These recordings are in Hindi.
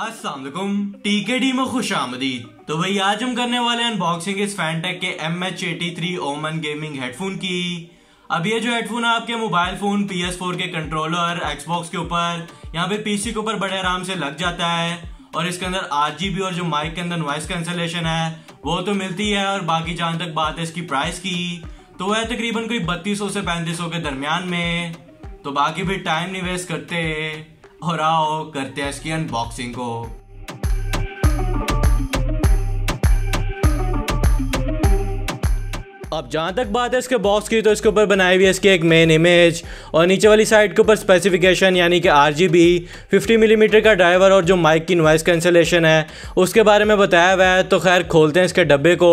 असलम टी के डी में खुश आमदीद तो भाई आज हम करने वाले अनबॉक्सिंग इस फैनटेक के M H eighty three Omni gaming headphone की अब ये जो हेडफोन है आपके mobile phone P S four के कंट्रोलर एक्सबॉक्स के ऊपर यहाँ पे पीसी के ऊपर बड़े आराम से लग जाता है और इसके अंदर आठ जी बी और जो माइक के अंदर नॉइस कैंसलेशन है वो तो मिलती है और बाकी जहां तक बात है इसकी प्राइस की तो वह तकरीबन कोई बत्तीस सौ से पैंतीस सौ के दरमियान में तो बाकी भी टाइम नहीं वेस्ट करते और आओ करते हैं इसकी अनबॉक्सिंग को अब जहाँ तक बात है इसके बॉक्स की तो इसके ऊपर बनाई हुई है इसकी एक मेन इमेज और नीचे वाली साइड के ऊपर स्पेसिफिकेशन यानी कि R G B fifty millimetre का ड्राइवर और जो माइक की नॉइस कैंसलेशन है उसके बारे में बताया हुआ है तो खैर खोलते हैं इसके डब्बे को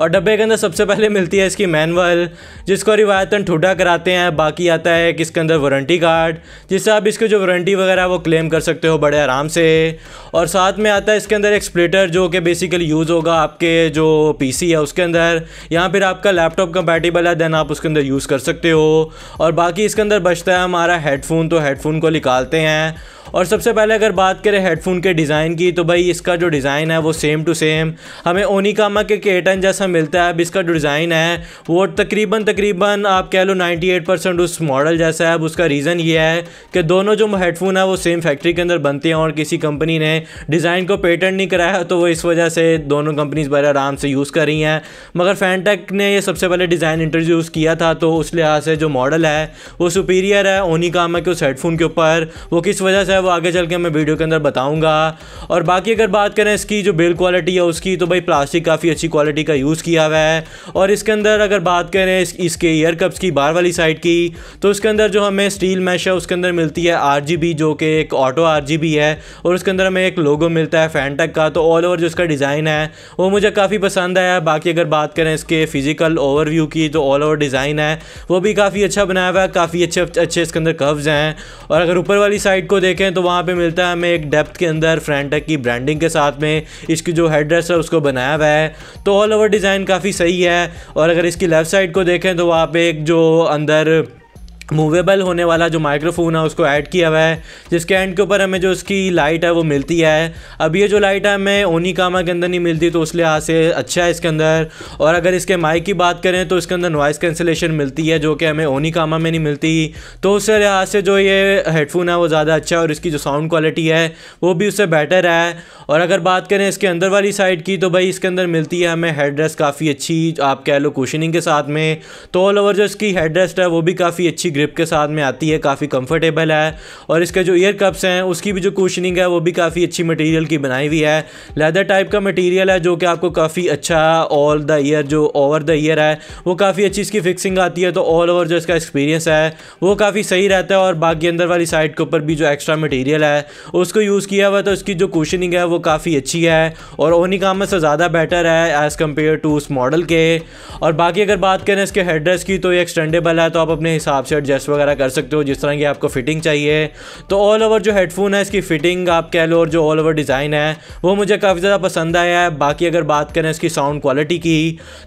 और डब्बे के अंदर सबसे पहले मिलती है इसकी मैनुअल जिसको रिवायतन ठुडा कराते हैं बाकी आता है कि इसके अंदर वारंटी कार्ड जिससे आप इसके जो वारंटी वगैरह वो क्लेम कर सकते हो बड़े आराम से और साथ में आता है इसके अंदर एक स्प्लिटर जो कि बेसिकली यूज़ होगा आपके जो पीसी है उसके अंदर या फिर आपका आपका लैपटॉप कंपैटिबल है देन आप उसके अंदर यूज़ कर सकते हो और बाकी इसके अंदर बचता है हमारा हेडफोन तो हेडफोन को निकालते हैं और सबसे पहले अगर बात करें हेडफोन के डिज़ाइन की तो भाई इसका जो डिज़ाइन है वो सेम टू सेम हमें ओनिकामा के केटन जैसा मिलता है अब इसका जो डिज़ाइन है वो तकरीबन तकरीबन आप कह लो 98 परसेंट उस मॉडल जैसा है अब उसका रीज़न ये है कि दोनों जो हेडफोन है वो सेम फैक्ट्री के अंदर बनते हैं और किसी कंपनी ने डिज़ाइन को पेटेंट नहीं कराया तो वो इस वजह से दोनों कंपनीज बड़े आराम से यूज़ कर रही हैं मगर फैनटेक ने ये सबसे पहले डिज़ाइन इंट्रोड्यूस किया था तो उस लिहाज से जो मॉडल है वो सुपीरियर है ओनी काम है कि उस हेडफोन के ऊपर वो किस वजह से है वो आगे चल के मैं वीडियो के अंदर बताऊँगा और बाकी अगर बात करें इसकी जो बिल्ड क्वालिटी है उसकी तो भाई प्लास्टिक काफ़ी अच्छी क्वालिटी का यूज़ किया हुआ है और इसके अंदर अगर बात करें इस, इसके ईयर कप्स की बार वाली साइड की तो उसके अंदर जो हमें स्टील मैश है उसके अंदर मिलती है आर जो कि एक ऑटो आर है और उसके अंदर हमें एक लोगो मिलता है फैंटक का तो ऑल ओवर जो इसका डिज़ाइन है वो मुझे काफ़ी पसंद आया बाकी अगर बात करें इसके फिज़िकल ओवरऑल ओवरव्यू की जो ऑल ओवर डिज़ाइन है वो भी काफ़ी अच्छा बनाया हुआ है काफ़ी अच्छे अच्छे इसके अंदर कर्व्स हैं और अगर ऊपर वाली साइड को देखें तो वहाँ पर मिलता है हमें एक डेप्थ के अंदर फ्रंटक की ब्रांडिंग के साथ में इसकी जो हेड है उसको बनाया हुआ है तो ऑल ओवर डिज़ाइन काफ़ी सही है और अगर इसकी लेफ़्ट साइड को देखें तो वहाँ पर एक जो अंदर मूवेबल होने वाला जो माइक्रोफोन है उसको ऐड किया हुआ है जिसके एंड के ऊपर हमें जो उसकी लाइट है वो मिलती है अब ये जो लाइट है हमें ओनी कामा के अंदर नहीं मिलती तो उस लिहाज से अच्छा है इसके अंदर और अगर इसके माइक की बात करें तो इसके अंदर नॉइस कैंसिलेशन मिलती है जो कि हमें ओनी कामा में नहीं मिलती तो उस लिहाज से जो ये हेडफोन है वो ज़्यादा अच्छा है और इसकी जो साउंड क्वालिटी है वो भी उससे बेटर है और अगर बात करें इसके अंदर वाली साइड की तो भाई इसके अंदर मिलती है हमें हेड रेस्ट काफ़ी अच्छी आप कह लो कुशनिंग के साथ में तो ऑल ओवर जो इसकी हेड रेस्ट है वो भी काफ़ी अच्छी ग्रिप के साथ में आती है काफ़ी कंफर्टेबल है और इसके जो ईयर कप्स हैं उसकी भी जो कुशनिंग है वो भी काफ़ी अच्छी मटेरियल की बनाई हुई है लेदर टाइप का मटेरियल है जो कि आपको काफ़ी अच्छा ऑल द ईयर जो ओवर द ईयर है वो काफ़ी अच्छी इसकी फिक्सिंग आती है तो ऑल ओवर जो इसका एक्सपीरियंस है वो काफ़ी सही रहता है और बाकी अंदर वाली साइड के ऊपर भी जो एक्स्ट्रा मटीरियल है उसको यूज़ किया हुआ तो इसकी जो कुशनिंग है वो काफ़ी अच्छी है और ओनी कामत से ज़्यादा बेटर है एज़ कम्पेयर टू उस मॉडल के और बाकी अगर बात करें इसके हेड की तो ये एक्सटेंडेबल है तो आप अपने हिसाब से एडजस्ट वगैरह कर सकते हो जिस तरह की आपको फिटिंग चाहिए तो ऑल ओवर जो हेडफोन है इसकी फिटिंग आप कह लो और जो ऑल ओवर डिज़ाइन है वो मुझे काफ़ी ज़्यादा पसंद आया है बाकी अगर बात करें इसकी साउंड क्वालिटी की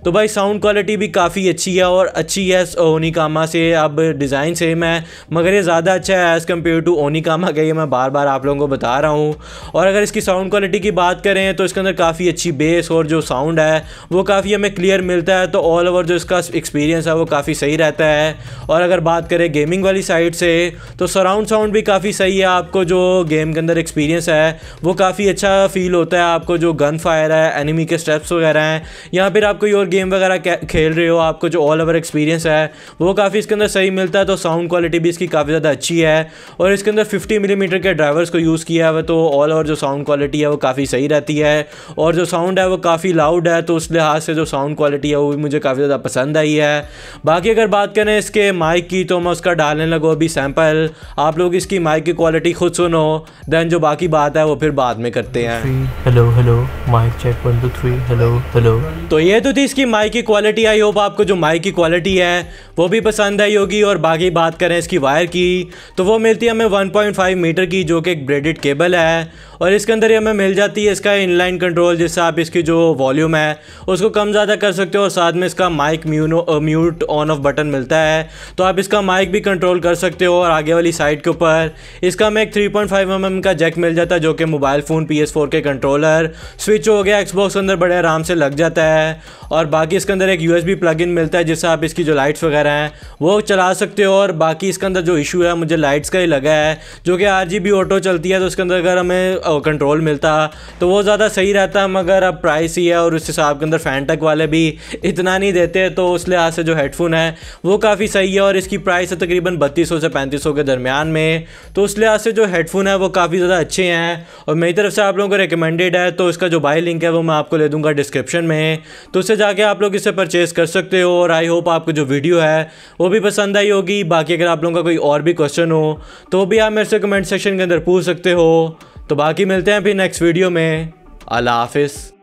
तो भाई साउंड क्वालिटी भी काफ़ी अच्छी है और अच्छी है ओनी कामा से अब डिज़ाइन सेम है मगर ये ज़्यादा अच्छा है एज़ कम्पेयर टू ओनी कामा का ये मैं बार बार आप लोगों को बता रहा हूँ और अगर इसकी साउंड क्वालिटी की बात करें तो इसके अंदर काफ़ी अच्छी बेस और जो साउंड है वो काफ़ी हमें क्लियर मिलता है तो ऑल ओवर जो इसका एक्सपीरियंस है वो काफ़ी सही रहता है और अगर बात बात करें गेमिंग वाली साइड से तो सराउंड साउंड भी काफ़ी सही है आपको जो गेम के अंदर एक्सपीरियंस है वो काफ़ी अच्छा फील होता है आपको जो गन फायर है एनिमी के स्टेप्स वगैरह हैं या फिर आप कोई और गेम वगैरह खेल रहे हो आपको जो ऑल ओवर एक्सपीरियंस है वो काफ़ी इसके अंदर सही मिलता है तो साउंड क्वालिटी भी इसकी काफ़ी ज़्यादा अच्छी है और इसके अंदर फिफ्टी मिलीमीटर के ड्राइवर्स को यूज़ किया हुआ तो ऑल ओवर जो साउंड क्वालिटी है वो काफ़ी सही रहती है और जो साउंड है वो काफ़ी लाउड है तो उस लिहाज से जो साउंड क्वालिटी है वो भी मुझे काफ़ी ज़्यादा पसंद आई है बाकी अगर बात करें इसके माइक की तो तो मैं उसका डालने लगो अभी सैंपल आप लोग इसकी माइक की क्वालिटी खुद सुनो देन जो बाकी बात है वो फिर बाद में करते हैं hello hello mic check one two three hello hello तो ये तो थी इसकी माइक की क्वालिटी आई होप आपको जो माइक की क्वालिटी है वो भी पसंद आई होगी और बाकी बात करें इसकी वायर की तो वो मिलती है हमें 1.5 मीटर की जो कि एक ब्रेडेड केबल है और इसके अंदर ही हमें मिल जाती है इसका इनलाइन कंट्रोल जिससे आप इसकी जो वॉल्यूम है उसको कम ज़्यादा कर सकते हो और साथ में इसका माइक म्यूनो म्यूट ऑन ऑफ बटन मिलता है तो आप इसका माइक भी कंट्रोल कर सकते हो और आगे वाली साइड के ऊपर इसका हमें एक थ्री पॉइंट mm का जैक मिल जाता है जो कि मोबाइल फ़ोन पी के कंट्रोलर स्विच हो गया एक्सबॉक्स के अंदर बड़े आराम से लग जाता है और बाकी इसके अंदर एक यू एस प्लग मिलता है जिससे आप इसकी जो लाइट्स वगैरह कैमरा हैं वो चला सकते हो और बाकी इसके अंदर जो इशू है मुझे लाइट्स का ही लगा है जो कि आर जी ऑटो चलती है तो उसके अंदर अगर हमें कंट्रोल मिलता तो वो ज़्यादा सही रहता मगर अब प्राइस ही है और उस हिसाब के अंदर फैंटक वाले भी इतना नहीं देते तो उस लिहाज से जो हेडफोन है वो काफ़ी सही है और इसकी प्राइस है तकरीबन बत्तीस से पैंतीस के दरमियान में तो उस लिहाज से जो हेडफोन है वो काफ़ी ज़्यादा अच्छे हैं और मेरी तरफ से आप लोगों को रिकमेंडेड है तो इसका जो बाई लिंक है वो मैं आपको ले दूँगा डिस्क्रिप्शन में तो उससे जाके आप लोग इसे परचेज़ कर सकते हो और आई होप आपको जो वीडियो है है वो भी पसंद आई होगी बाकी अगर आप लोगों का कोई और भी क्वेश्चन हो तो भी आप मेरे से कमेंट सेक्शन के अंदर पूछ सकते हो तो बाकी मिलते हैं फिर नेक्स्ट वीडियो में अल्लाह हाफिज़